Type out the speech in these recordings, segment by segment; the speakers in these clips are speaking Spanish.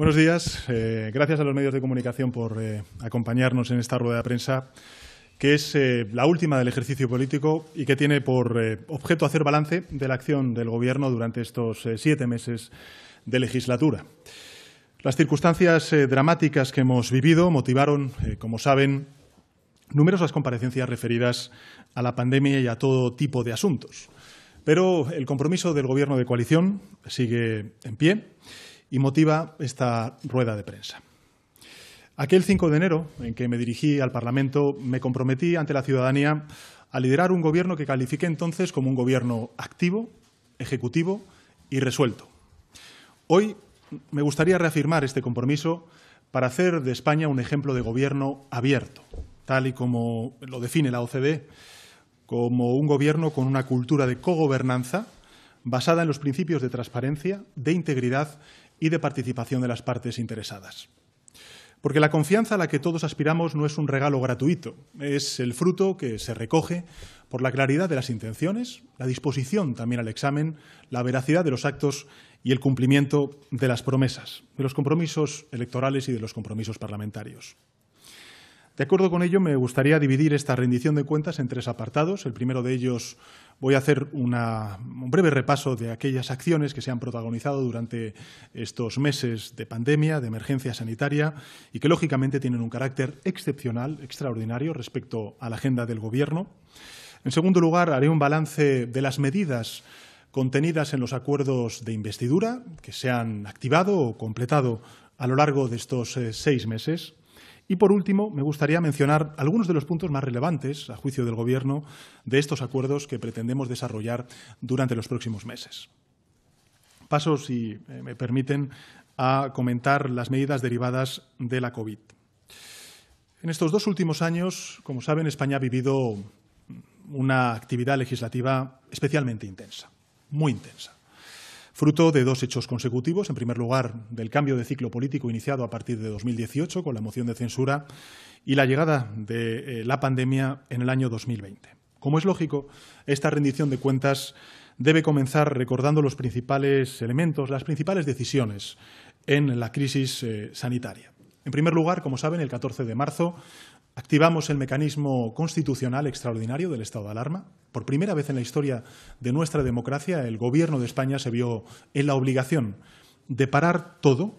Buenos días. Eh, gracias a los medios de comunicación por eh, acompañarnos en esta rueda de prensa, que es eh, la última del ejercicio político y que tiene por objeto hacer balance de la acción del Gobierno durante estos siete meses de legislatura. Las circunstancias dramáticas que hemos vivido motivaron, como saben, numerosas comparecencias referidas a la pandemia y a todo tipo de asuntos. Pero el compromiso del Gobierno de coalición sigue en pie y motiva esta rueda de prensa. Aquel 5 de enero, en que me dirigí al Parlamento, me comprometí ante la ciudadanía a liderar un gobierno que califique entonces como un gobierno activo, ejecutivo y resuelto. Hoy me gustaría reafirmar este compromiso para hacer de España un ejemplo de gobierno abierto, tal y como lo define la OCDE, como un gobierno con una cultura de cogobernanza basada en los principios de transparencia, de integridad y de participación de las partes interesadas. Porque la confianza a la que todos aspiramos no es un regalo gratuito, es el fruto que se recoge por la claridad de las intenciones, la disposición también al examen, la veracidad de los actos y el cumplimiento de las promesas, de los compromisos electorales y de los compromisos parlamentarios. De acuerdo con ello, me gustaría dividir esta rendición de cuentas en tres apartados. El primero de ellos voy a hacer un breve repaso de aquellas acciones que se han protagonizado durante estos meses de pandemia, de emergencia sanitaria y que lógicamente tienen un carácter excepcional, extraordinario respecto a la agenda del Gobierno. En segundo lugar, haré un balance de las medidas contenidas en los acuerdos de investidura que se han activado o completado a lo largo de estos eh, seis meses. Y por último, me gustaría mencionar algunos de los puntos más relevantes, a juicio del Gobierno, de estos acuerdos que pretendemos desarrollar durante los próximos meses. Paso, si eh, me permiten, a comentar las medidas derivadas de la COVID. En estos dos últimos años, como saben, España ha vivido una actividad legislativa especialmente intensa, muy intensa fruto de dos hechos consecutivos. En primer lugar, del cambio de ciclo político iniciado a partir de 2018 con la moción de censura y la llegada de eh, la pandemia en el año 2020. Como es lógico, esta rendición de cuentas debe comenzar recordando los principales elementos, las principales decisiones en la crisis eh, sanitaria. En primer lugar, como saben, el 14 de marzo Activamos el mecanismo constitucional extraordinario del estado de alarma. Por primera vez en la historia de nuestra democracia, el Gobierno de España se vio en la obligación de parar todo,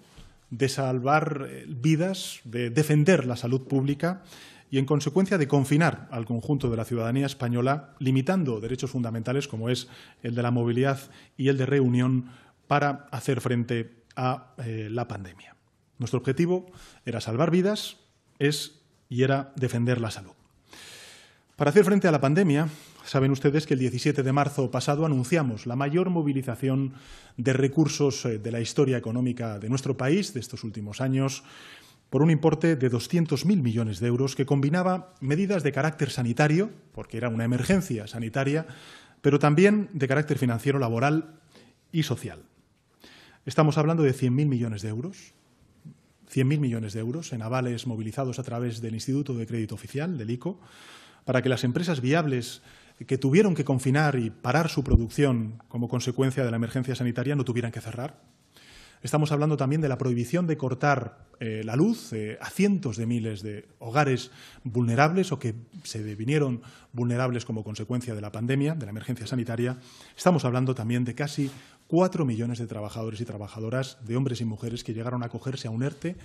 de salvar eh, vidas, de defender la salud pública y, en consecuencia, de confinar al conjunto de la ciudadanía española, limitando derechos fundamentales como es el de la movilidad y el de reunión para hacer frente a eh, la pandemia. Nuestro objetivo era salvar vidas, es y era defender la salud. Para hacer frente a la pandemia, saben ustedes que el 17 de marzo pasado anunciamos la mayor movilización de recursos eh, de la historia económica de nuestro país de estos últimos años por un importe de 200.000 millones de euros que combinaba medidas de carácter sanitario, porque era una emergencia sanitaria, pero también de carácter financiero, laboral y social. Estamos hablando de 100.000 millones de euros, 100.000 millones de euros en avales movilizados a través del Instituto de Crédito Oficial, del ICO, para que las empresas viables que tuvieron que confinar y parar su producción como consecuencia de la emergencia sanitaria no tuvieran que cerrar. Estamos hablando también de la prohibición de cortar eh, la luz eh, a cientos de miles de hogares vulnerables o que se devinieron vulnerables como consecuencia de la pandemia, de la emergencia sanitaria. Estamos hablando también de casi 4 millones de trabajadores y trabajadoras, de hombres y mujeres, que llegaron a acogerse a un ERTE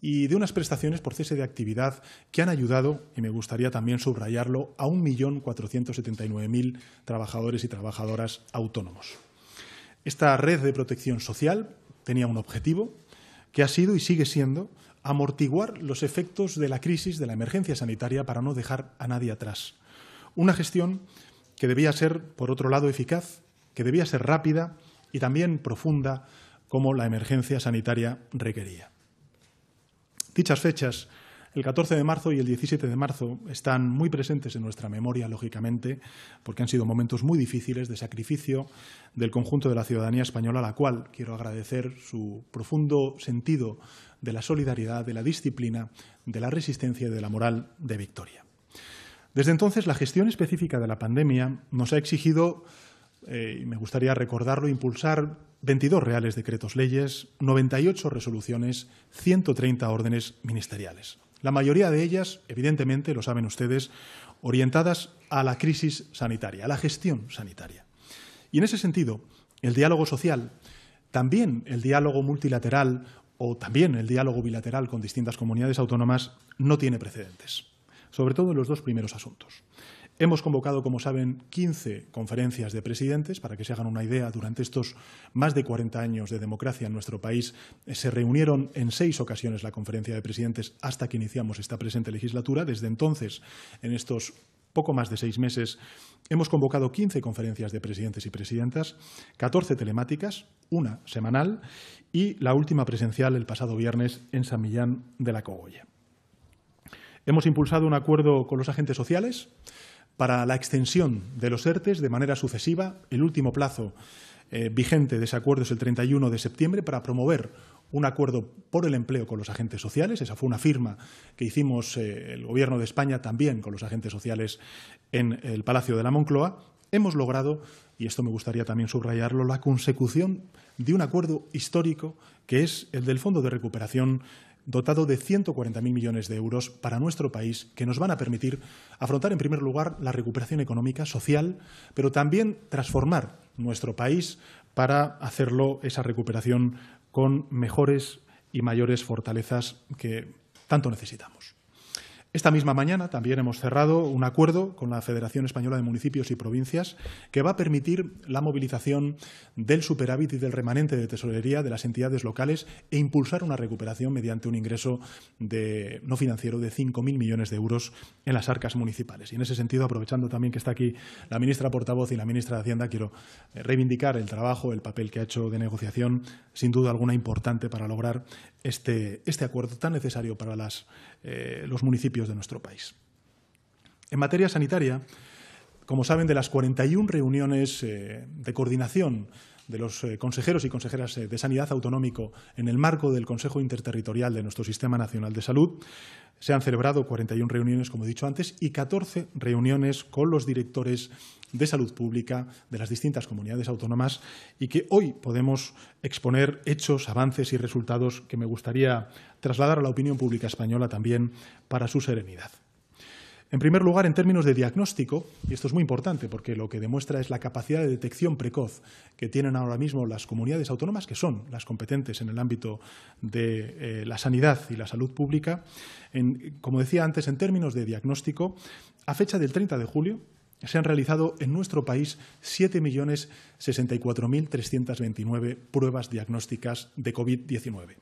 y de unas prestaciones por cese de actividad que han ayudado, y me gustaría también subrayarlo, a 1.479.000 trabajadores y trabajadoras autónomos. Esta red de protección social tenía un objetivo que ha sido y sigue siendo amortiguar los efectos de la crisis, de la emergencia sanitaria, para no dejar a nadie atrás. Una gestión que debía ser, por otro lado, eficaz, que debía ser rápida y también profunda como la emergencia sanitaria requería. Dichas fechas, el 14 de marzo y el 17 de marzo, están muy presentes en nuestra memoria, lógicamente, porque han sido momentos muy difíciles de sacrificio del conjunto de la ciudadanía española, a la cual quiero agradecer su profundo sentido de la solidaridad, de la disciplina, de la resistencia y de la moral de victoria. Desde entonces, la gestión específica de la pandemia nos ha exigido eh, y me gustaría recordarlo, impulsar 22 reales decretos leyes, 98 resoluciones, 130 órdenes ministeriales. La mayoría de ellas, evidentemente, lo saben ustedes, orientadas a la crisis sanitaria, a la gestión sanitaria. Y en ese sentido, el diálogo social, también el diálogo multilateral o también el diálogo bilateral con distintas comunidades autónomas no tiene precedentes, sobre todo en los dos primeros asuntos. Hemos convocado, como saben, 15 conferencias de presidentes para que se hagan una idea. Durante estos más de 40 años de democracia en nuestro país eh, se reunieron en seis ocasiones la conferencia de presidentes hasta que iniciamos esta presente legislatura. Desde entonces, en estos poco más de seis meses, hemos convocado 15 conferencias de presidentes y presidentas, 14 telemáticas, una semanal y la última presencial el pasado viernes en San Millán de la Cogolla. Hemos impulsado un acuerdo con los agentes sociales para la extensión de los ERTES de manera sucesiva. El último plazo eh, vigente de ese acuerdo es el 31 de septiembre para promover un acuerdo por el empleo con los agentes sociales. Esa fue una firma que hicimos eh, el Gobierno de España también con los agentes sociales en el Palacio de la Moncloa hemos logrado, y esto me gustaría también subrayarlo, la consecución de un acuerdo histórico que es el del Fondo de Recuperación dotado de 140.000 millones de euros para nuestro país, que nos van a permitir afrontar, en primer lugar, la recuperación económica, social, pero también transformar nuestro país para hacerlo esa recuperación con mejores y mayores fortalezas que tanto necesitamos. Esta misma mañana también hemos cerrado un acuerdo con la Federación Española de Municipios y Provincias que va a permitir la movilización del superávit y del remanente de tesorería de las entidades locales e impulsar una recuperación mediante un ingreso no financiero de 5.000 millones de euros en las arcas municipales. Y en ese sentido, aprovechando también que está aquí la ministra portavoz y la ministra de Hacienda, quiero reivindicar el trabajo, el papel que ha hecho de negociación, sin duda alguna importante para lograr este, este acuerdo tan necesario para las eh, los municipios de nuestro país. En materia sanitaria, como saben, de las 41 reuniones eh, de coordinación de los eh, consejeros y consejeras eh, de sanidad autonómico en el marco del Consejo Interterritorial de nuestro Sistema Nacional de Salud. Se han celebrado 41 reuniones, como he dicho antes, y 14 reuniones con los directores de salud pública de las distintas comunidades autónomas y que hoy podemos exponer hechos, avances y resultados que me gustaría trasladar a la opinión pública española también para su serenidad. En primer lugar, en términos de diagnóstico, y esto es muy importante porque lo que demuestra es la capacidad de detección precoz que tienen ahora mismo las comunidades autónomas, que son las competentes en el ámbito de eh, la sanidad y la salud pública, como decía antes, en términos de diagnóstico, a fecha del 30 de julio se han realizado en nuestro país 7.064.329 pruebas diagnósticas de COVID-19.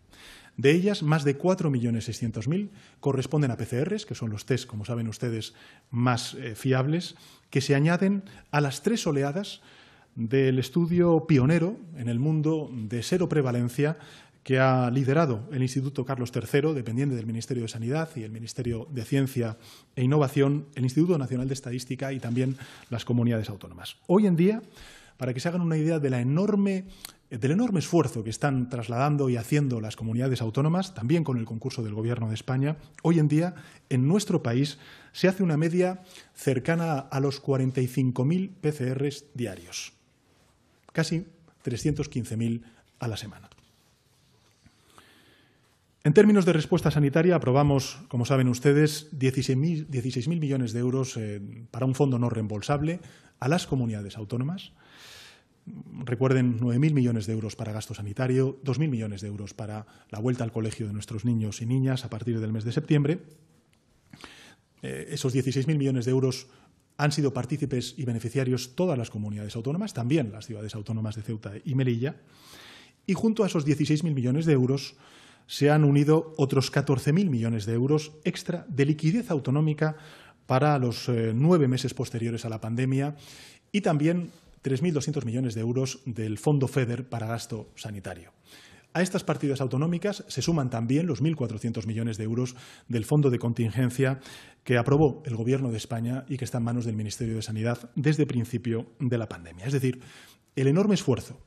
De ellas, más de 4.600.000 corresponden a PCRs, que son los test, como saben ustedes, más eh, fiables, que se añaden a las tres oleadas del estudio pionero en el mundo de seroprevalencia que ha liderado el Instituto Carlos III, dependiente del Ministerio de Sanidad y el Ministerio de Ciencia e Innovación, el Instituto Nacional de Estadística y también las comunidades autónomas. Hoy en día, para que se hagan una idea de la enorme eh, del enorme esfuerzo que están trasladando y haciendo las comunidades autónomas, también con el concurso del Gobierno de España, hoy en día en nuestro país se hace una media cercana a los 45.000 PCRs diarios, casi 315.000 a la semana. En términos de respuesta sanitaria, aprobamos, como saben ustedes, 16.000 millones de euros eh, para un fondo no reembolsable a las comunidades autónomas Recuerden, 9.000 millones de euros para gasto sanitario, 2.000 millones de euros para la vuelta al colegio de nuestros niños y niñas a partir del mes de septiembre. Eh, esos 16.000 millones de euros han sido partícipes y beneficiarios todas las comunidades autónomas, también las ciudades autónomas de Ceuta y Melilla. Y junto a esos 16.000 millones de euros se han unido otros 14.000 millones de euros extra de liquidez autonómica para los eh, nueve meses posteriores a la pandemia y también 3.200 millones de euros del Fondo FEDER para gasto sanitario. A estas partidas autonómicas se suman también los 1.400 millones de euros del Fondo de Contingencia que aprobó el Gobierno de España y que está en manos del Ministerio de Sanidad desde principio de la pandemia. Es decir, el enorme esfuerzo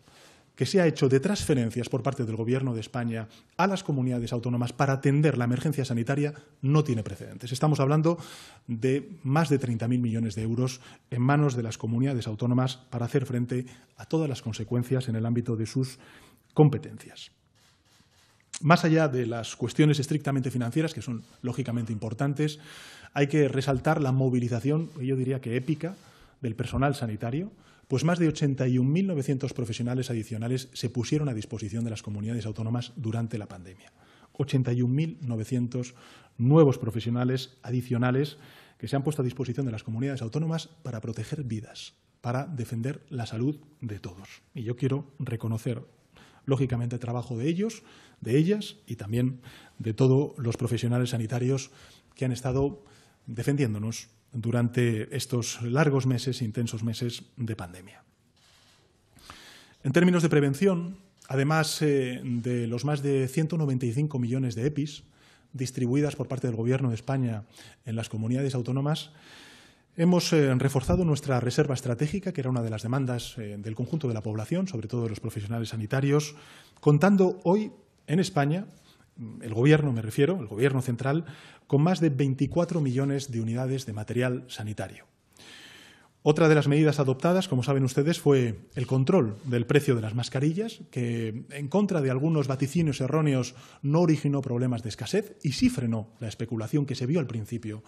que se ha hecho de transferencias por parte del Gobierno de España a las comunidades autónomas para atender la emergencia sanitaria no tiene precedentes. Estamos hablando de más de 30.000 millones de euros en manos de las comunidades autónomas para hacer frente a todas las consecuencias en el ámbito de sus competencias. Más allá de las cuestiones estrictamente financieras, que son lógicamente importantes, hay que resaltar la movilización, yo diría que épica, del personal sanitario, pues más de 81.900 profesionales adicionales se pusieron a disposición de las comunidades autónomas durante la pandemia. 81.900 nuevos profesionales adicionales que se han puesto a disposición de las comunidades autónomas para proteger vidas, para defender la salud de todos. Y yo quiero reconocer, lógicamente, el trabajo de ellos, de ellas y también de todos los profesionales sanitarios que han estado defendiéndonos durante estos largos meses, intensos meses de pandemia. En términos de prevención, además eh, de los más de 195 millones de EPIs distribuidas por parte del Gobierno de España en las comunidades autónomas, Hemos eh, reforzado nuestra reserva estratégica, que era una de las demandas eh, del conjunto de la población, sobre todo de los profesionales sanitarios, contando hoy en España el gobierno, me refiero, el gobierno central, con más de 24 millones de unidades de material sanitario. Otra de las medidas adoptadas, como saben ustedes, fue el control del precio de las mascarillas, que en contra de algunos vaticinios erróneos no originó problemas de escasez y sí frenó la especulación que se vio al principio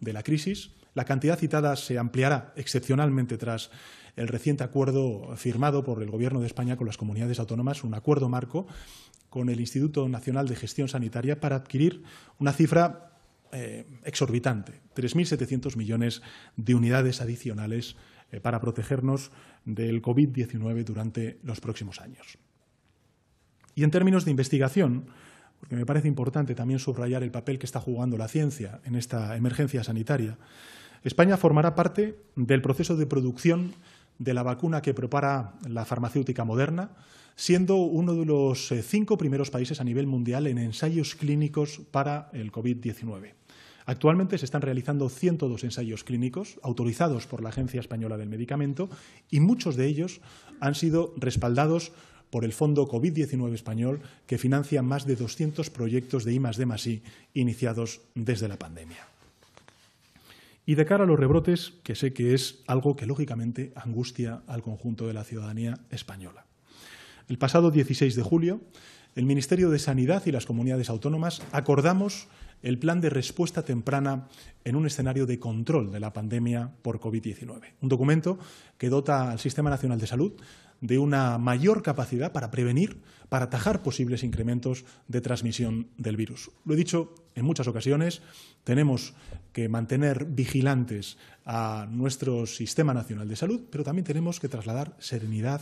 de la crisis. La cantidad citada se ampliará excepcionalmente tras el reciente acuerdo firmado por el Gobierno de España con las comunidades autónomas, un acuerdo marco con el Instituto Nacional de Gestión Sanitaria para adquirir una cifra eh, exorbitante, 3.700 millones de unidades adicionales eh, para protegernos del COVID-19 durante los próximos años. Y en términos de investigación, porque me parece importante también subrayar el papel que está jugando la ciencia en esta emergencia sanitaria, España formará parte del proceso de producción de la vacuna que prepara la farmacéutica moderna, siendo uno de los eh, cinco primeros países a nivel mundial en ensayos clínicos para el COVID-19. Actualmente se están realizando 102 ensayos clínicos autorizados por la Agencia Española del Medicamento y muchos de ellos han sido respaldados por el Fondo COVID-19 español que financia más de 200 proyectos de I, iniciados desde la pandemia. Y de cara a los rebrotes, que sé que es algo que lógicamente angustia al conjunto de la ciudadanía española. El pasado 16 de julio, el Ministerio de Sanidad y las comunidades autónomas acordamos el plan de respuesta temprana en un escenario de control de la pandemia por COVID-19. Un documento que dota al Sistema Nacional de Salud de una mayor capacidad para prevenir, para atajar posibles incrementos de transmisión del virus. Lo he dicho en muchas ocasiones, tenemos que mantener vigilantes a nuestro sistema nacional de salud, pero también tenemos que trasladar serenidad,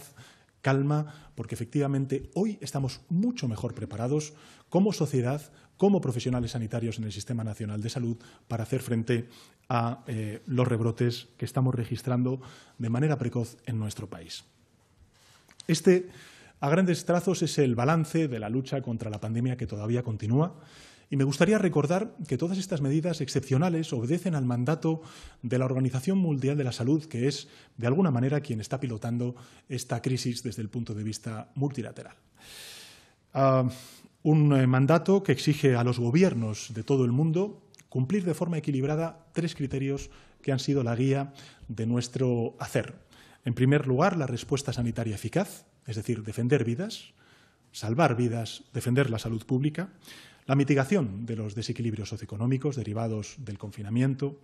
calma, porque efectivamente hoy estamos mucho mejor preparados como sociedad, como profesionales sanitarios en el Sistema Nacional de Salud para hacer frente a eh, los rebrotes que estamos registrando de manera precoz en nuestro país. Este, a grandes trazos, es el balance de la lucha contra la pandemia que todavía continúa. Y me gustaría recordar que todas estas medidas excepcionales obedecen al mandato de la Organización Mundial de la Salud, que es, de alguna manera, quien está pilotando esta crisis desde el punto de vista multilateral. Ah, un eh, mandato que exige a los gobiernos de todo el mundo cumplir de forma equilibrada tres criterios que han sido la guía de nuestro hacer. En primer lugar, la respuesta sanitaria eficaz, es decir, defender vidas, salvar vidas, defender la salud pública, la mitigación de los desequilibrios socioeconómicos derivados del confinamiento,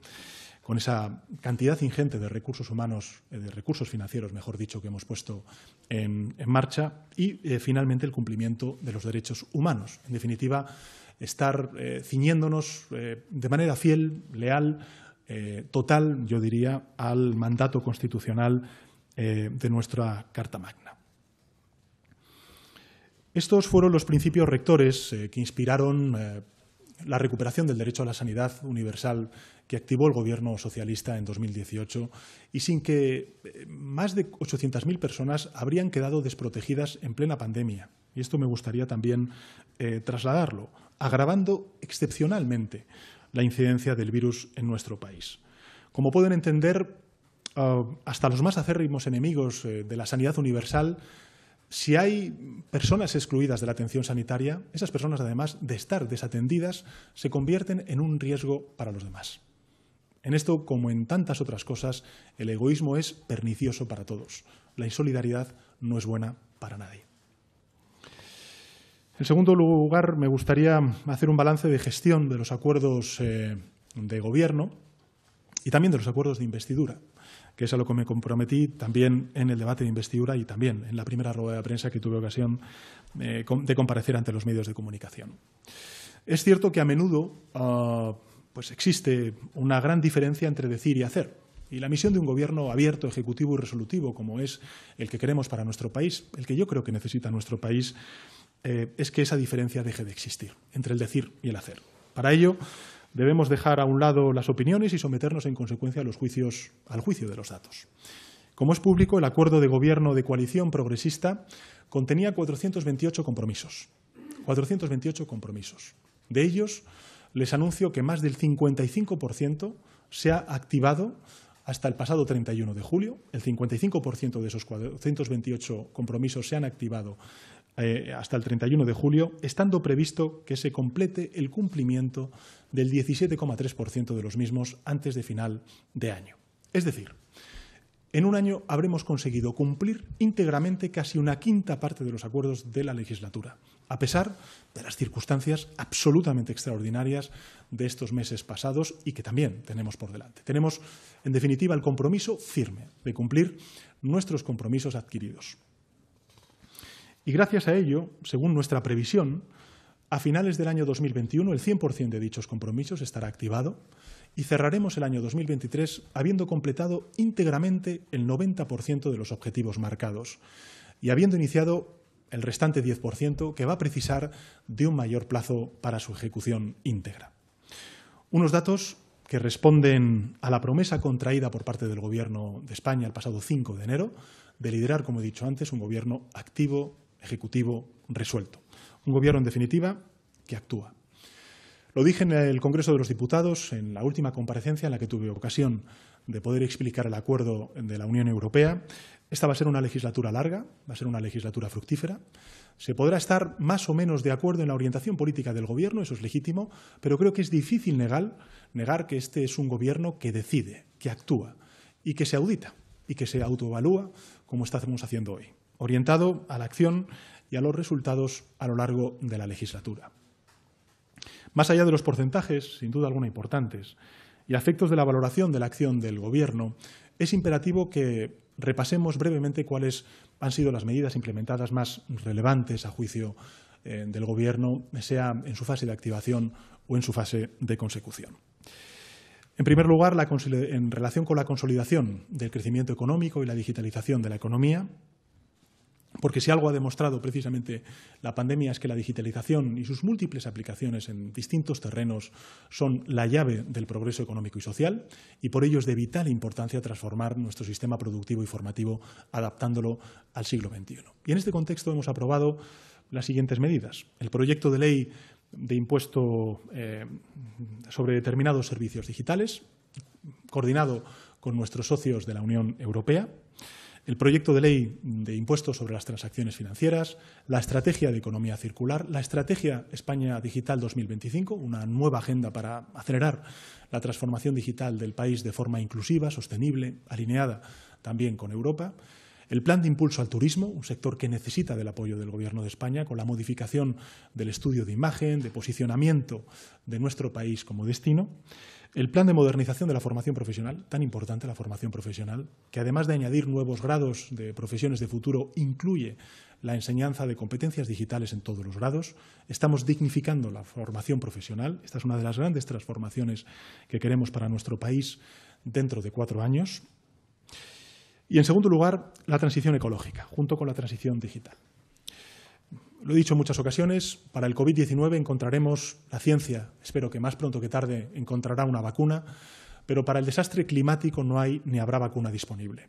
con esa cantidad ingente de recursos humanos, eh, de recursos financieros, mejor dicho, que hemos puesto en, marcha, y eh, finalmente el cumplimiento de los derechos humanos. En definitiva, estar eh, ciñéndonos de manera fiel, leal, total, yo diría, al mandato constitucional eh, de nuestra Carta Magna. Estos fueron los principios rectores eh, que inspiraron eh, la recuperación del derecho a la sanidad universal que activó el gobierno socialista en 2018 y sin que más de 800.000 personas habrían quedado desprotegidas en plena pandemia. Y esto me gustaría también trasladarlo, agravando excepcionalmente la incidencia del virus en nuestro país. Como pueden entender, Ah, hasta los más acérrimos enemigos eh, de la sanidad universal, si hay personas excluidas de la atención sanitaria, esas personas, además de estar desatendidas, se convierten en un riesgo para los demás. En esto, como en tantas otras cosas, el egoísmo es pernicioso para todos. La insolidaridad no es buena para nadie. En segundo lugar, me gustaría hacer un balance de gestión de los acuerdos eh, de gobierno y también de los acuerdos de investidura que es a lo que me comprometí también en el debate de investidura y también en la primera rueda de prensa que tuve ocasión eh, de comparecer ante los medios de comunicación. Es cierto que a menudo ah, pues existe una gran diferencia entre decir y hacer. Y la misión de un gobierno abierto, ejecutivo y resolutivo, como es el que queremos para nuestro país, el que yo creo que necesita nuestro país, eh, es que esa diferencia deje de existir entre el decir y el hacer. Para ello, Debemos dejar a un lado las opiniones y someternos en consecuencia a los juicios, al juicio de los datos. Como es público, el acuerdo de gobierno de coalición progresista contenía 428 compromisos. 428 compromisos. De ellos, les anuncio que más del 55% se ha activado hasta el pasado 31 de julio. El 55% de esos 428 compromisos se han activado eh, hasta el 31 de julio, estando previsto que se complete el cumplimiento del 17,3% de los mismos antes de final de año. Es decir, en un año habremos conseguido cumplir íntegramente casi una quinta parte de los acuerdos de la legislatura, a pesar de las circunstancias absolutamente extraordinarias de estos meses pasados y que también tenemos por delante. Tenemos, en definitiva, el compromiso firme de cumplir nuestros compromisos adquiridos. Y gracias a ello, según nuestra previsión, a finales del año 2021 el 100% de dichos compromisos estará activado y cerraremos el año 2023 habiendo completado íntegramente el 90% de los objetivos marcados y habiendo iniciado el restante 10% que va a precisar de un mayor plazo para su ejecución íntegra. Unos datos que responden a la promesa contraída por parte del Gobierno de España el pasado 5 de enero de liderar, como he dicho antes, un gobierno activo ejecutivo resuelto. Un gobierno, en definitiva, que actúa. Lo dije en el Congreso de los Diputados, en la última comparecencia en la que tuve ocasión de poder explicar el acuerdo de la Unión Europea. Esta va a ser una legislatura larga, va a ser una legislatura fructífera. Se podrá estar más o menos de acuerdo en la orientación política del Gobierno, eso es legítimo, pero creo que es difícil negar, que este es un Gobierno que decide, que actúa y que se audita y que se autoevalúa como estamos haciendo hoy orientado a la acción y a los resultados a lo largo de la legislatura. Más allá de los porcentajes, sin duda alguna importantes, y afectos efectos de la valoración de la acción del Gobierno, es imperativo que repasemos brevemente cuáles han sido las medidas implementadas más relevantes a juicio eh, del Gobierno, sea en su fase de activación o en su fase de consecución. En primer lugar, en relación con la consolidación del crecimiento económico y la digitalización de la economía, porque si algo ha demostrado precisamente la pandemia es que la digitalización y sus múltiples aplicaciones en distintos terrenos son la llave del progreso económico y social y por ello es de vital importancia transformar nuestro sistema productivo y formativo adaptándolo al siglo XXI. Y en este contexto hemos aprobado las siguientes medidas. El proyecto de ley de impuesto eh, sobre determinados servicios digitales, coordinado con nuestros socios de la Unión Europea el proyecto de ley de impuestos sobre las transacciones financieras, la estrategia de economía circular, la estrategia España Digital 2025, una nueva agenda para acelerar la transformación digital del país de forma inclusiva, sostenible, alineada también con Europa, el plan de impulso al turismo, un sector que necesita del apoyo del Gobierno de España con la modificación del estudio de imagen, de posicionamiento de nuestro país como destino, el plan de modernización de la formación profesional, tan importante la formación profesional, que además de añadir nuevos grados de profesiones de futuro, incluye la enseñanza de competencias digitales en todos los grados. Estamos dignificando la formación profesional. Esta es una de las grandes transformaciones que queremos para nuestro país dentro de cuatro años. Y en segundo lugar, la transición ecológica, junto con la transición digital. Lo he dicho en muchas ocasiones, para el COVID-19 encontraremos la ciencia, espero que más pronto que tarde encontrará una vacuna, pero para el desastre climático no hay ni habrá vacuna disponible.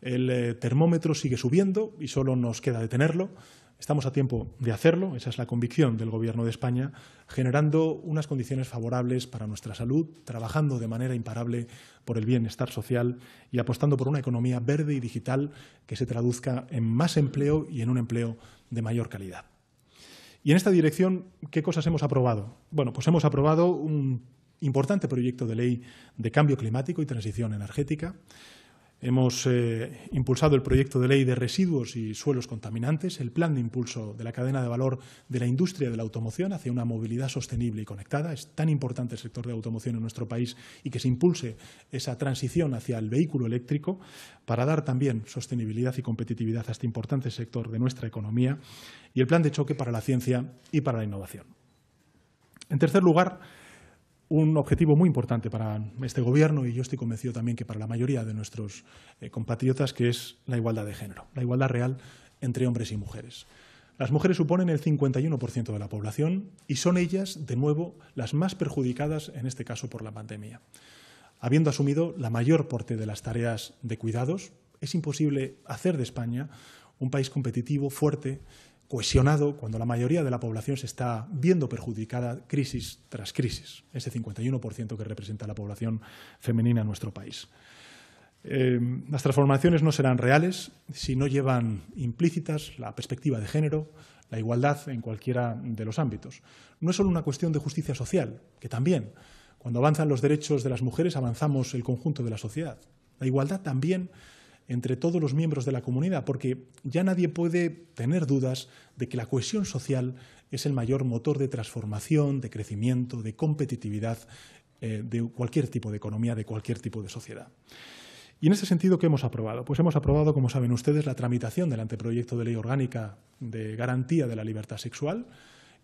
El eh, termómetro sigue subiendo y solo nos queda detenerlo. Estamos a tiempo de hacerlo, esa es la convicción del Gobierno de España, generando unas condiciones favorables para nuestra salud, trabajando de manera imparable por el bienestar social y apostando por una economía verde y digital que se traduzca en más empleo y en un empleo de mayor calidad. Y en esta dirección, ¿qué cosas hemos aprobado? Bueno, pues hemos aprobado un importante proyecto de ley de cambio climático y transición energética. Hemos eh, impulsado el proyecto de ley de residuos y suelos contaminantes, el plan de impulso de la cadena de valor de la industria de la automoción hacia una movilidad sostenible y conectada. Es tan importante el sector de la automoción en nuestro país y que se impulse esa transición hacia el vehículo eléctrico para dar también sostenibilidad y competitividad a este importante sector de nuestra economía y el plan de choque para la ciencia y para la innovación. En tercer lugar, un objetivo muy importante para este Gobierno y yo estoy convencido también que para la mayoría de nuestros eh, compatriotas, que es la igualdad de género, la igualdad real entre hombres y mujeres. Las mujeres suponen el 51% de la población y son ellas, de nuevo, las más perjudicadas, en este caso, por la pandemia. Habiendo asumido la mayor parte de las tareas de cuidados, es imposible hacer de España un país competitivo, fuerte, cohesionado cuando la mayoría de la población se está viendo perjudicada crisis tras crisis, ese 51% que representa la población femenina en nuestro país. Em, las transformaciones no serán reales si no llevan implícitas la perspectiva de género, la igualdad en cualquiera de los ámbitos. No es solo una cuestión de justicia social, que también, cuando avanzan los derechos de las mujeres, avanzamos el conjunto de la sociedad. La igualdad también entre todos los miembros de la comunidad, porque ya nadie puede tener dudas de que la cohesión social es el mayor motor de transformación, de crecimiento, de competitividad eh, de cualquier tipo de economía, de cualquier tipo de sociedad. Y en ese sentido, ¿qué hemos aprobado? Pues hemos aprobado, como saben ustedes, la tramitación del anteproyecto de ley orgánica de garantía de la libertad sexual,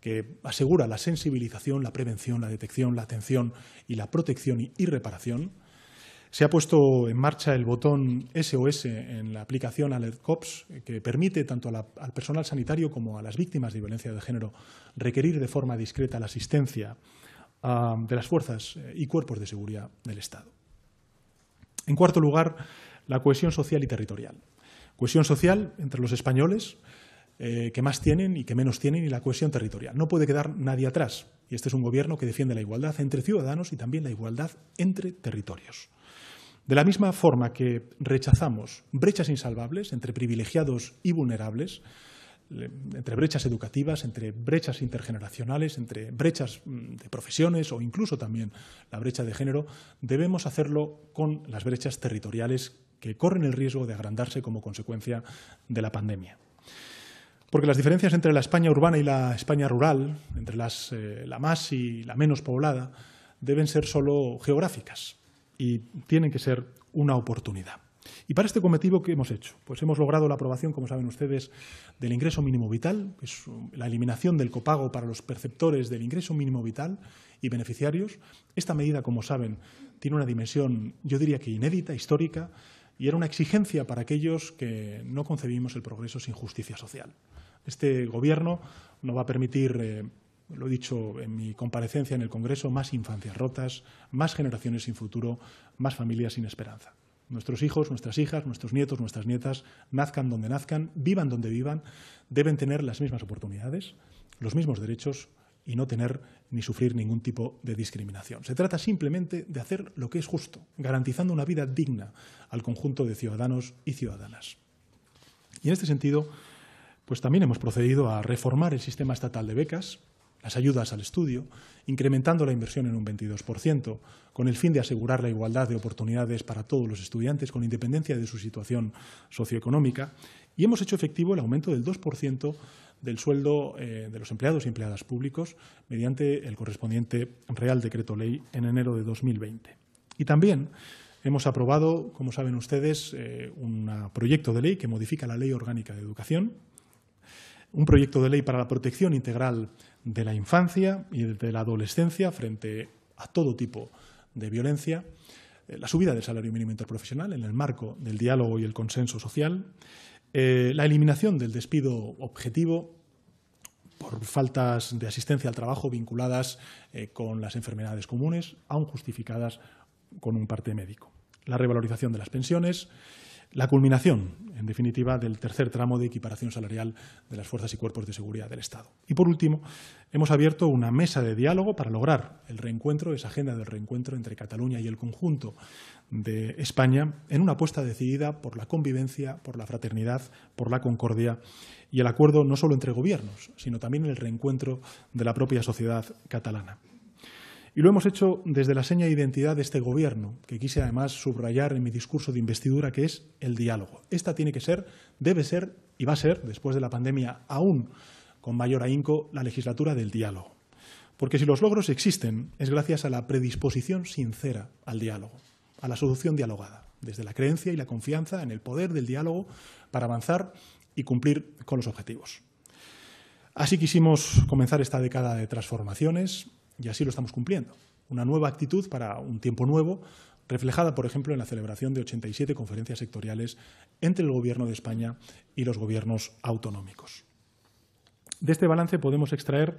que asegura la sensibilización, la prevención, la detección, la atención y la protección y reparación se ha puesto en marcha el botón SOS en la aplicación Alert Cops, que permite tanto al personal sanitario como a las víctimas de violencia de género requerir de forma discreta la asistencia ah, de las fuerzas eh, y cuerpos de seguridad del Estado. En cuarto lugar, la cohesión social y territorial. Cohesión social entre los españoles eh, que más tienen y que menos tienen y la cohesión territorial. No puede quedar nadie atrás. Y este es un gobierno que defiende la igualdad entre ciudadanos y también la igualdad entre territorios. De la misma forma que rechazamos brechas insalvables entre privilegiados y vulnerables, entre brechas educativas, entre brechas intergeneracionales, entre brechas mm, de profesiones o incluso también la brecha de género, debemos hacerlo con las brechas territoriales que corren el riesgo de agrandarse como consecuencia de la pandemia. Porque las diferencias entre la España urbana y la España rural, entre las, eh, la más y la menos poblada, deben ser solo geográficas, y tienen que ser una oportunidad. Y para este cometido, ¿qué hemos hecho? Pues hemos logrado la aprobación, como saben ustedes, del ingreso mínimo vital, es la eliminación del copago para los perceptores del ingreso mínimo vital y beneficiarios. Esta medida, como saben, tiene una dimensión, yo diría que inédita, histórica, y era una exigencia para aquellos que no concebimos el progreso sin justicia social. Este Gobierno no va a permitir eh, lo he dicho en mi comparecencia en el Congreso, más infancias rotas, más generaciones sin futuro, más familias sin esperanza. Nuestros hijos, nuestras hijas, nuestros nietos, nuestras nietas, nazcan donde nazcan, vivan donde vivan, deben tener las mismas oportunidades, los mismos derechos y no tener ni sufrir ningún tipo de discriminación. Se trata simplemente de hacer lo que es justo, garantizando una vida digna al conjunto de ciudadanos y ciudadanas. Y en este sentido, pues también hemos procedido a reformar el sistema estatal de becas, las ayudas al estudio, incrementando la inversión en un 22%, con el fin de asegurar la igualdad de oportunidades para todos los estudiantes, con independencia de su situación socioeconómica, y hemos hecho efectivo el aumento del 2% del sueldo eh, de los empleados y empleadas públicos mediante el correspondiente Real Decreto Ley en enero de 2020. Y también hemos aprobado, como saben ustedes, eh, un proyecto de ley que modifica la Ley Orgánica de Educación un proyecto de ley para la protección integral de la infancia y de la adolescencia frente a todo tipo de violencia, eh, la subida del salario mínimo interprofesional en el marco del diálogo y el consenso social, eh, la eliminación del despido objetivo por faltas de asistencia al trabajo vinculadas eh, con las enfermedades comunes, aún justificadas con un parte médico, la revalorización de las pensiones la culminación, en definitiva, del tercer tramo de equiparación salarial de las fuerzas y cuerpos de seguridad del Estado. Y por último, hemos abierto una mesa de diálogo para lograr el reencuentro, esa agenda del reencuentro entre Cataluña y el conjunto de España, en una apuesta decidida por la convivencia, por la fraternidad, por la concordia y el acuerdo no solo entre gobiernos, sino también el reencuentro de la propia sociedad catalana. Y lo hemos hecho desde la seña de identidad de este Gobierno, que quise además subrayar en mi discurso de investidura, que es el diálogo. Esta tiene que ser, debe ser y va a ser, después de la pandemia aún con mayor ahínco, la legislatura del diálogo. Porque si los logros existen, es gracias a la predisposición sincera al diálogo, a la solución dialogada, desde la creencia y la confianza en el poder del diálogo para avanzar y cumplir con los objetivos. Así quisimos comenzar esta década de transformaciones, y así lo estamos cumpliendo. Una nueva actitud para un tiempo nuevo, reflejada, por ejemplo, en la celebración de 87 conferencias sectoriales entre el Gobierno de España y los gobiernos autonómicos. De este balance podemos extraer,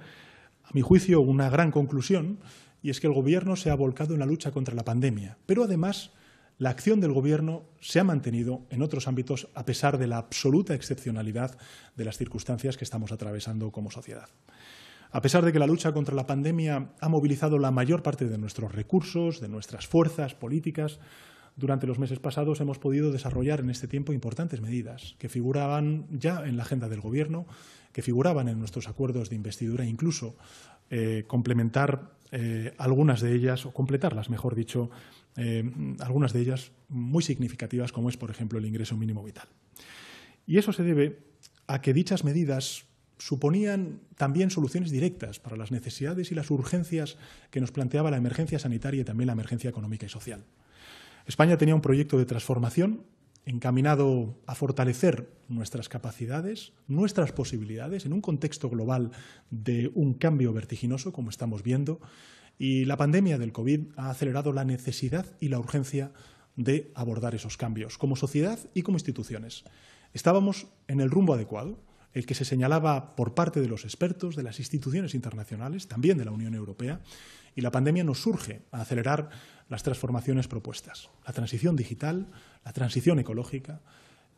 a mi juicio, una gran conclusión, y es que el Gobierno se ha volcado en la lucha contra la pandemia, pero además la acción del Gobierno se ha mantenido en otros ámbitos a pesar de la absoluta excepcionalidad de las circunstancias que estamos atravesando como sociedad. A pesar de que la lucha contra la pandemia ha movilizado la mayor parte de nuestros recursos, de nuestras fuerzas políticas, durante los meses pasados hemos podido desarrollar en este tiempo importantes medidas que figuraban ya en la agenda del Gobierno, que figuraban en nuestros acuerdos de investidura, e incluso eh, complementar eh, algunas de ellas, o completarlas, mejor dicho, eh, algunas de ellas muy significativas, como es, por ejemplo, el ingreso mínimo vital. Y eso se debe a que dichas medidas suponían también soluciones directas para las necesidades y las urgencias que nos planteaba la emergencia sanitaria y también la emergencia económica y social. España tenía un proyecto de transformación encaminado a fortalecer nuestras capacidades, nuestras posibilidades en un contexto global de un cambio vertiginoso, como estamos viendo, y la pandemia del COVID ha acelerado la necesidad y la urgencia de abordar esos cambios como sociedad y como instituciones. Estábamos en el rumbo adecuado, el que se señalaba por parte de los expertos, de las instituciones internacionales, también de la Unión Europea, y la pandemia nos surge a acelerar las transformaciones propuestas, la transición digital, la transición ecológica,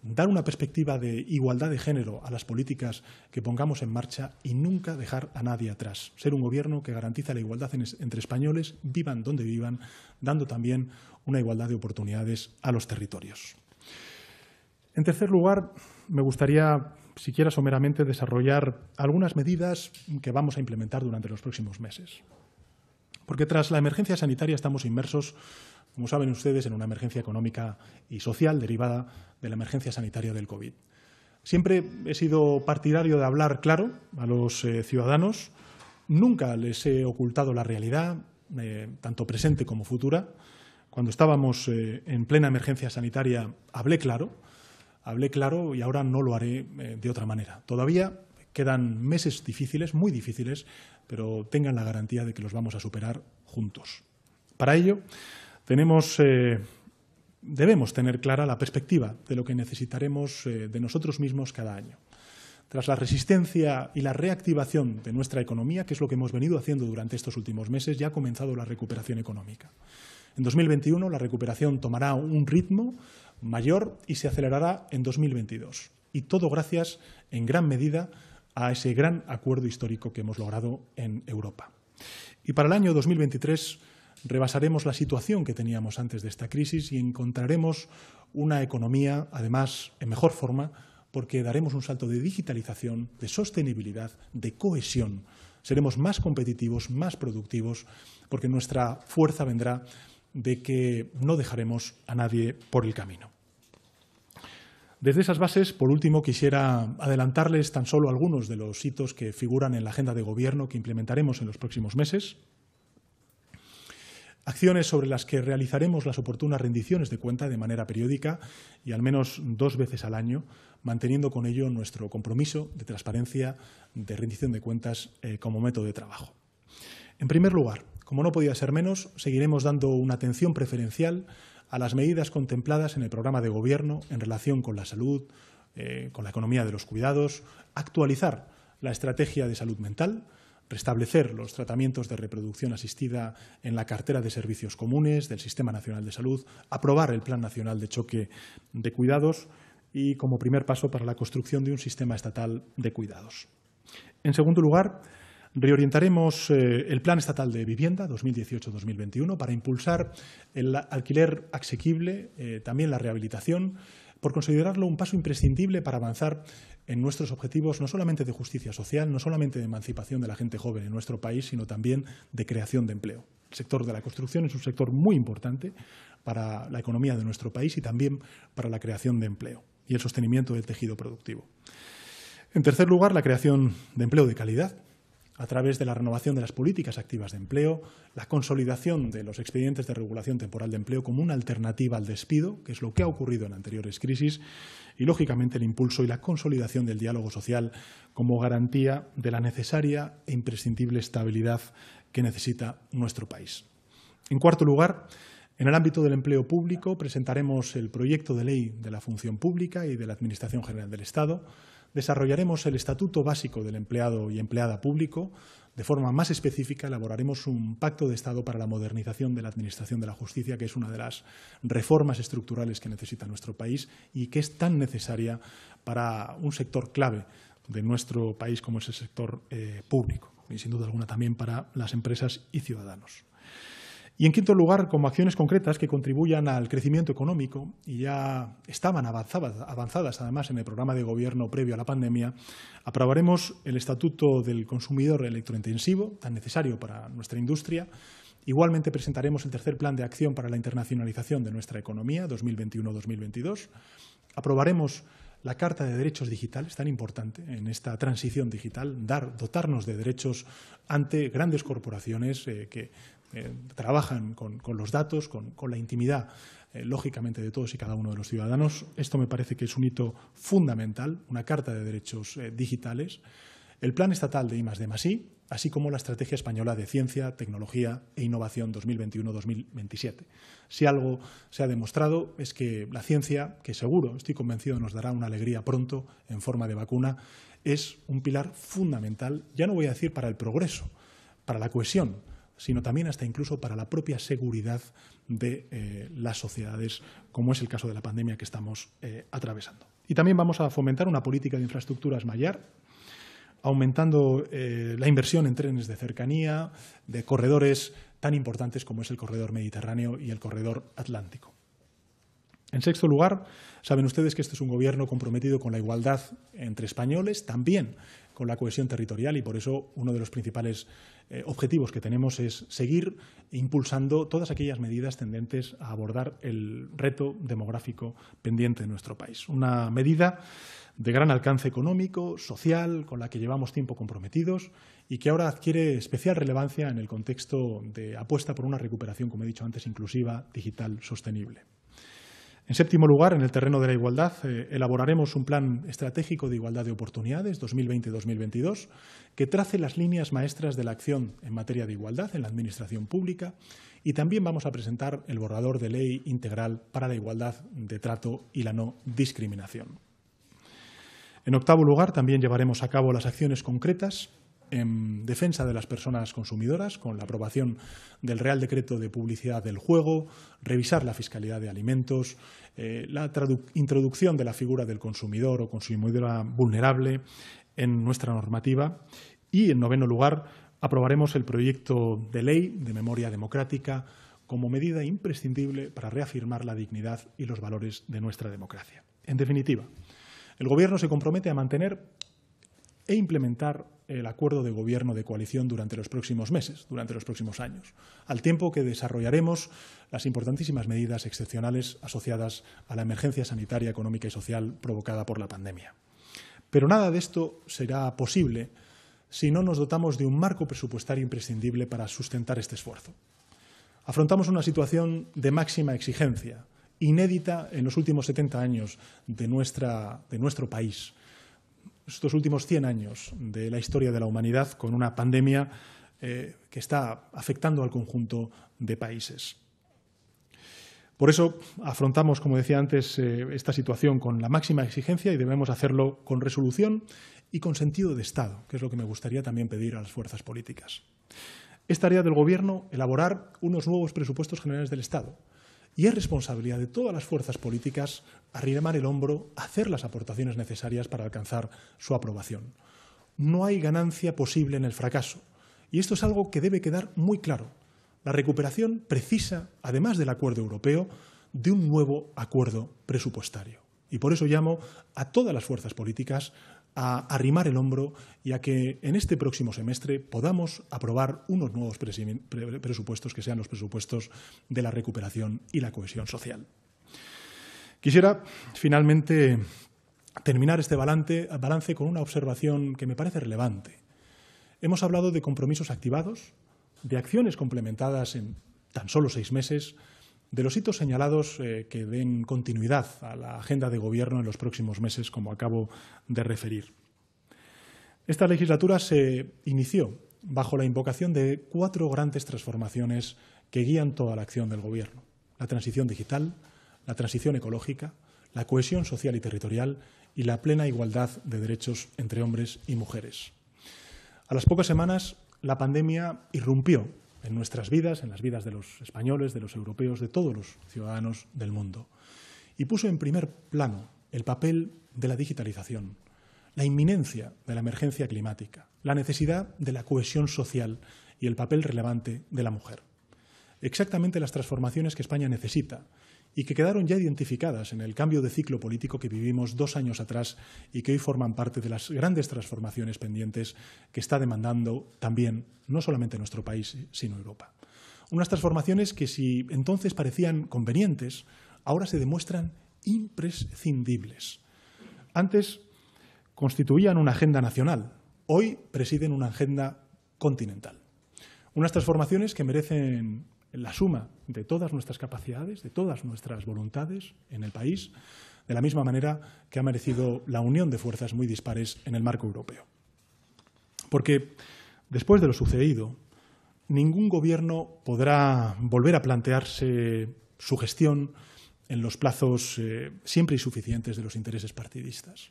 dar una perspectiva de igualdad de género a las políticas que pongamos en marcha y nunca dejar a nadie atrás. Ser un gobierno que garantiza la igualdad entre españoles, vivan donde vivan, dando también una igualdad de oportunidades a los territorios. En tercer lugar, me gustaría siquiera someramente desarrollar algunas medidas que vamos a implementar durante los próximos meses. Porque tras la emergencia sanitaria estamos inmersos, como saben ustedes, en una emergencia económica y social derivada de la emergencia sanitaria del COVID. Siempre he sido partidario de hablar claro a los eh, ciudadanos. Nunca les he ocultado la realidad, eh, tanto presente como futura. Cuando estábamos eh, en plena emergencia sanitaria hablé claro hablé claro y ahora no lo haré eh, de otra manera. Todavía quedan meses difíciles, muy difíciles, pero tengan la garantía de que los vamos a superar juntos. Para ello, eh, debemos tener clara la perspectiva de lo que necesitaremos eh, de nosotros mismos cada año. Tras la resistencia y la reactivación de nuestra economía, que es lo que hemos venido haciendo durante estos últimos meses, ya ha comenzado la recuperación económica. En 2021 la recuperación tomará un ritmo mayor y se acelerará en 2022. Y todo gracias, en gran medida, a ese gran acuerdo histórico que hemos logrado en Europa. Y para el año 2023 rebasaremos la situación que teníamos antes de esta crisis y encontraremos una economía, además, en mejor forma, porque daremos un salto de digitalización, de sostenibilidad, de cohesión. Seremos más competitivos, más productivos, porque nuestra fuerza vendrá de que no dejaremos a nadie por el camino. Desde esas bases, por último, quisiera adelantarles tan solo algunos de los hitos que figuran en la agenda de gobierno que implementaremos en los próximos meses. Acciones sobre las que realizaremos las oportunas rendiciones de cuenta de manera periódica y al menos dos veces al año, manteniendo con ello nuestro compromiso de transparencia, de rendición de cuentas eh, como método de trabajo. En primer lugar, como no podía ser menos, seguiremos dando una atención preferencial a las medidas contempladas en el programa de Gobierno en relación con la salud, eh, con la economía de los cuidados, actualizar la estrategia de salud mental, restablecer los tratamientos de reproducción asistida en la cartera de servicios comunes del Sistema Nacional de Salud, aprobar el Plan Nacional de Choque de Cuidados y como primer paso para la construcción de un sistema estatal de cuidados. En segundo lugar, Reorientaremos eh, el Plan Estatal de Vivienda 2018-2021 para impulsar el alquiler asequible, eh, también la rehabilitación, por considerarlo un paso imprescindible para avanzar en nuestros objetivos no solamente de justicia social, no solamente de emancipación de la gente joven en nuestro país, sino también de creación de empleo. El sector de la construcción es un sector muy importante para la economía de nuestro país y también para la creación de empleo y el sostenimiento del tejido productivo. En tercer lugar, la creación de empleo de calidad a través de la renovación de las políticas activas de empleo, la consolidación de los expedientes de regulación temporal de empleo como una alternativa al despido, que es lo que ha ocurrido en anteriores crisis, y lógicamente el impulso y la consolidación del diálogo social como garantía de la necesaria e imprescindible estabilidad que necesita nuestro país. En cuarto lugar, en el ámbito del empleo público presentaremos el proyecto de ley de la función pública y de la Administración General del Estado, desarrollaremos el Estatuto Básico del Empleado y Empleada Público. De forma más específica, elaboraremos un pacto de Estado para la modernización de la Administración de la Justicia, que es una de las reformas estructurales que necesita nuestro país y que es tan necesaria para un sector clave de nuestro país como es el sector eh, público y, sin duda alguna, también para las empresas y ciudadanos. Y en quinto lugar, como acciones concretas que contribuyan al crecimiento económico, y ya estaban avanzadas, avanzadas además en el programa de gobierno previo a la pandemia, aprobaremos el Estatuto del Consumidor Electrointensivo, tan necesario para nuestra industria. Igualmente presentaremos el tercer plan de acción para la internacionalización de nuestra economía, 2021-2022. Aprobaremos la Carta de Derechos Digitales, tan importante en esta transición digital, dar, dotarnos de derechos ante grandes corporaciones eh, que eh, trabajan con, los datos, con, la intimidad, eh, lógicamente, de todos y cada uno de los ciudadanos. Esto me parece que es un hito fundamental, una carta de derechos eh, digitales. El Plan Estatal de I, +I, así como la Estrategia Española de Ciencia, Tecnología e Innovación 2021-2027. Si algo se ha demostrado es que la ciencia, que seguro, estoy convencido, nos dará una alegría pronto en forma de vacuna, es un pilar fundamental, ya no voy a decir para el progreso, para la cohesión, sino también hasta incluso para la propia seguridad de eh, las sociedades, como es el caso de la pandemia que estamos eh, atravesando. Y también vamos a fomentar una política de infraestructuras Mayar, aumentando eh, la inversión en trenes de cercanía, de corredores tan importantes como es el corredor mediterráneo y el corredor atlántico. En sexto lugar, saben ustedes que este es un gobierno comprometido con la igualdad entre españoles, también con la cohesión territorial y por eso uno de los principales eh, objetivos que tenemos es seguir impulsando todas aquellas medidas tendentes a abordar el reto demográfico pendiente de nuestro país. Una medida de gran alcance económico, social, con la que llevamos tiempo comprometidos y que ahora adquiere especial relevancia en el contexto de apuesta por una recuperación, como he dicho antes, inclusiva, digital, sostenible. En séptimo lugar, en el terreno de la igualdad, eh, elaboraremos un plan estratégico de igualdad de oportunidades 2020-2022 que trace las líneas maestras de la acción en materia de igualdad en la Administración Pública y también vamos a presentar el borrador de ley integral para la igualdad de trato y la no discriminación. En octavo lugar, también llevaremos a cabo las acciones concretas en defensa de las personas consumidoras, con la aprobación del Real Decreto de Publicidad del Juego, revisar la fiscalidad de alimentos, eh, la introducción de la figura del consumidor o consumidora vulnerable en nuestra normativa y, en noveno lugar, aprobaremos el proyecto de ley de memoria democrática como medida imprescindible para reafirmar la dignidad y los valores de nuestra democracia. En definitiva, el Gobierno se compromete a mantener e implementar el acuerdo de gobierno de coalición durante los próximos meses, durante los próximos años, al tiempo que desarrollaremos las importantísimas medidas excepcionales asociadas a la emergencia sanitaria, económica y social provocada por la pandemia. Pero nada de esto será posible si no nos dotamos de un marco presupuestario imprescindible para sustentar este esfuerzo. Afrontamos una situación de máxima exigencia, inédita en los últimos 70 años de, de nuestro país, estos últimos 100 años de la historia de la humanidad con una pandemia eh, que está afectando al conjunto de países. Por eso afrontamos, como decía antes, eh, esta situación con la máxima exigencia y debemos hacerlo con resolución y con sentido de Estado, que es lo que me gustaría también pedir a las fuerzas políticas. Es tarea del Gobierno elaborar unos nuevos presupuestos generales del Estado, y es responsabilidad de todas las fuerzas políticas arrimar el hombro, hacer las aportaciones necesarias para alcanzar su aprobación. No hay ganancia posible en el fracaso. Y esto es algo que debe quedar muy claro. La recuperación precisa, además del acuerdo europeo, de un nuevo acuerdo presupuestario. Y por eso llamo a todas las fuerzas políticas a arrimar el hombro y a que en este próximo semestre podamos aprobar unos nuevos presupuestos que sean los presupuestos de la recuperación y la cohesión social. Quisiera finalmente terminar este balance, con una observación que me parece relevante. Hemos hablado de compromisos activados, de acciones complementadas en tan solo seis meses, de los hitos señalados eh, que den continuidad a la agenda de gobierno en los próximos meses, como acabo de referir. Esta legislatura se inició bajo la invocación de cuatro grandes transformaciones que guían toda la acción del Gobierno. La transición digital, la transición ecológica, la cohesión social y territorial y la plena igualdad de derechos entre hombres y mujeres. A las pocas semanas, la pandemia irrumpió en nuestras vidas, en las vidas de los españoles, de los europeos, de todos los ciudadanos del mundo. Y puso en primer plano el papel de la digitalización, la inminencia de la emergencia climática, la necesidad de la cohesión social y el papel relevante de la mujer. Exactamente las transformaciones que España necesita y que quedaron ya identificadas en el cambio de ciclo político que vivimos dos años atrás y que hoy forman parte de las grandes transformaciones pendientes que está demandando también no solamente nuestro país, sino Europa. Unas transformaciones que si entonces parecían convenientes, ahora se demuestran imprescindibles. Antes constituían una agenda nacional, hoy presiden una agenda continental. Unas transformaciones que merecen la suma de todas nuestras capacidades, de todas nuestras voluntades en el país, de la misma manera que ha merecido la unión de fuerzas muy dispares en el marco europeo. Porque después de lo sucedido, ningún gobierno podrá volver a plantearse su gestión en los plazos eh, siempre insuficientes de los intereses partidistas.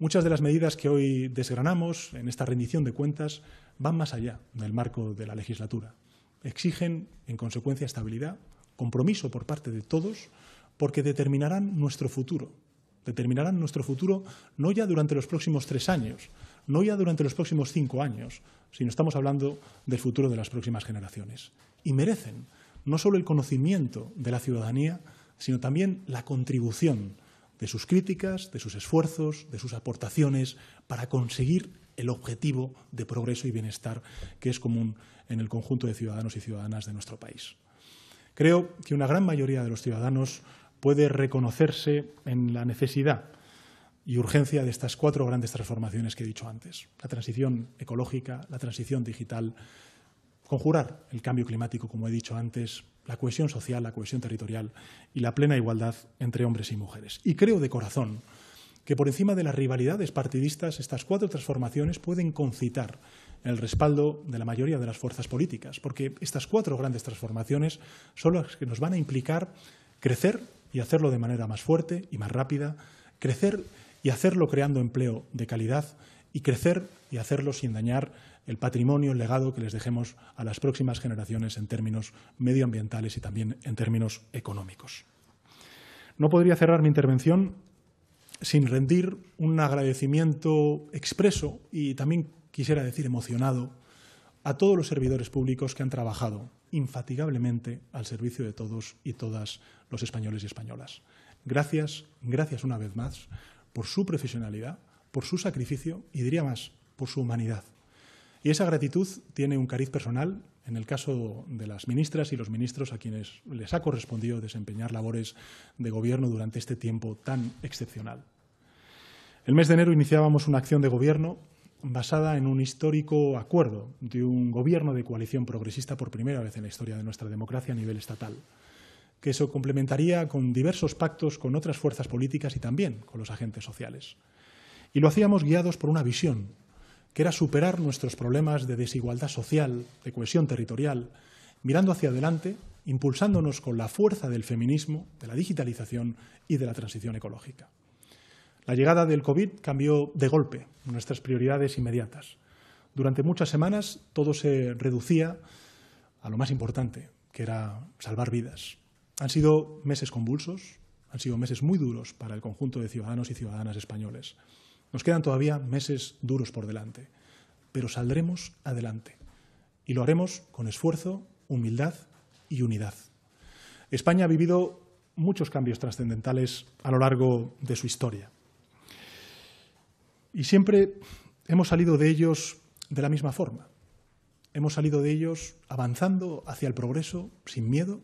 Muchas de las medidas que hoy desgranamos en esta rendición de cuentas van más allá del marco de la legislatura exigen, en consecuencia, estabilidad, compromiso por parte de todos, porque determinarán nuestro futuro. Determinarán nuestro futuro no ya durante los próximos tres años, no ya durante los próximos cinco años, sino estamos hablando del futuro de las próximas generaciones. Y merecen no solo el conocimiento de la ciudadanía, sino también la contribución de sus críticas, de sus esfuerzos, de sus aportaciones para conseguir el objetivo de progreso y bienestar que es común en el conjunto de ciudadanos y ciudadanas de nuestro país. Creo que una gran mayoría de los ciudadanos puede reconocerse en la necesidad y urgencia de estas cuatro grandes transformaciones que he dicho antes. La transición ecológica, la transición digital, conjurar el cambio climático, como he dicho antes, la cohesión social, la cohesión territorial y la plena igualdad entre hombres y mujeres. Y creo de corazón que por encima de las rivalidades partidistas estas cuatro transformaciones pueden concitar el respaldo de la mayoría de las fuerzas políticas, porque estas cuatro grandes transformaciones son las que nos van a implicar crecer y hacerlo de manera más fuerte y más rápida, crecer y hacerlo creando empleo de calidad y crecer y hacerlo sin dañar el patrimonio, el legado que les dejemos a las próximas generaciones en términos medioambientales y también en términos económicos. No podría cerrar mi intervención sin rendir un agradecimiento expreso y también quisiera decir emocionado a todos los servidores públicos que han trabajado infatigablemente al servicio de todos y todas los españoles y españolas. Gracias, gracias una vez más por su profesionalidad, por su sacrificio y diría más, por su humanidad. Y esa gratitud tiene un cariz personal en el caso de las ministras y los ministros a quienes les ha correspondido desempeñar labores de gobierno durante este tiempo tan excepcional. El mes de enero iniciábamos una acción de gobierno basada en un histórico acuerdo de un gobierno de coalición progresista por primera vez en la historia de nuestra democracia a nivel estatal, que se complementaría con diversos pactos con otras fuerzas políticas y también con los agentes sociales. Y lo hacíamos guiados por una visión que era superar nuestros problemas de desigualdad social, de cohesión territorial, mirando hacia adelante, impulsándonos con la fuerza del feminismo, de la digitalización y de la transición ecológica. La llegada del COVID cambió de golpe nuestras prioridades inmediatas. Durante muchas semanas todo se reducía a lo más importante, que era salvar vidas. Han sido meses convulsos, han sido meses muy duros para el conjunto de ciudadanos y ciudadanas españoles. Nos quedan todavía meses duros por delante, pero saldremos adelante. Y lo haremos con esfuerzo, humildad y unidad. España ha vivido muchos cambios trascendentales a lo largo de su historia. Y siempre hemos salido de ellos de la misma forma. Hemos salido de ellos avanzando hacia el progreso sin miedo,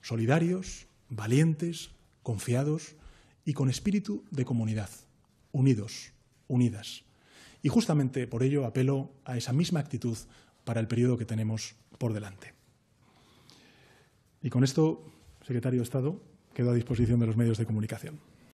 solidarios, valientes, confiados y con espíritu de comunidad unidos, unidas. Y justamente por ello apelo a esa misma actitud para el periodo que tenemos por delante. Y con esto, secretario de Estado, quedo a disposición de los medios de comunicación.